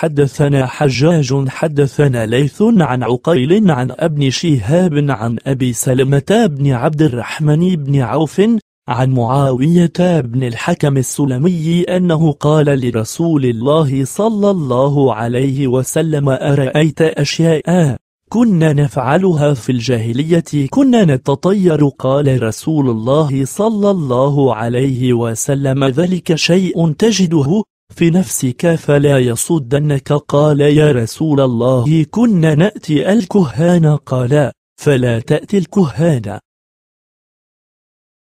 حدثنا حجاج حدثنا ليث عن عقيل عن ابن شهاب عن أبي سلمة بن عبد الرحمن بن عوف عن معاوية بن الحكم السلمي أنه قال لرسول الله صلى الله عليه وسلم أرأيت أشياء كنا نفعلها في الجاهلية كنا نتطير قال رسول الله صلى الله عليه وسلم ذلك شيء تجده في نفسك فلا يصدنك قال يا رسول الله كنا نأتي الكهان قال فلا تأتي الكهان